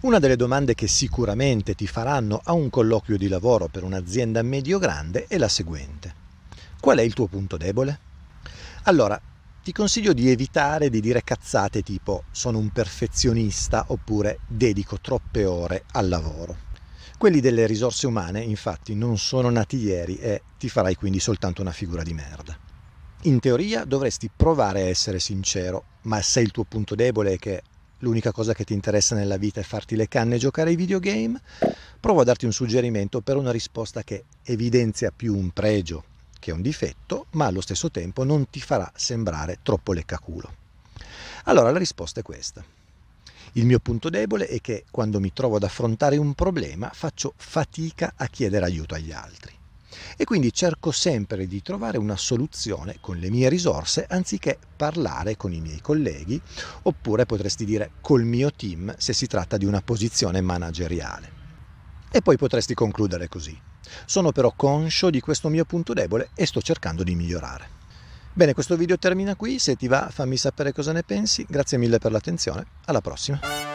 Una delle domande che sicuramente ti faranno a un colloquio di lavoro per un'azienda medio-grande è la seguente. Qual è il tuo punto debole? Allora, ti consiglio di evitare di dire cazzate tipo sono un perfezionista oppure dedico troppe ore al lavoro. Quelli delle risorse umane infatti non sono nati ieri e ti farai quindi soltanto una figura di merda. In teoria dovresti provare a essere sincero, ma se il tuo punto debole è che l'unica cosa che ti interessa nella vita è farti le canne e giocare ai videogame, provo a darti un suggerimento per una risposta che evidenzia più un pregio che un difetto, ma allo stesso tempo non ti farà sembrare troppo leccaculo. Allora la risposta è questa. Il mio punto debole è che quando mi trovo ad affrontare un problema faccio fatica a chiedere aiuto agli altri e quindi cerco sempre di trovare una soluzione con le mie risorse anziché parlare con i miei colleghi oppure potresti dire col mio team se si tratta di una posizione manageriale. E poi potresti concludere così. Sono però conscio di questo mio punto debole e sto cercando di migliorare. Bene, questo video termina qui, se ti va fammi sapere cosa ne pensi, grazie mille per l'attenzione, alla prossima!